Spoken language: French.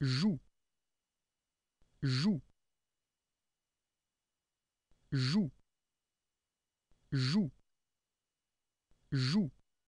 joue joue joue joue joue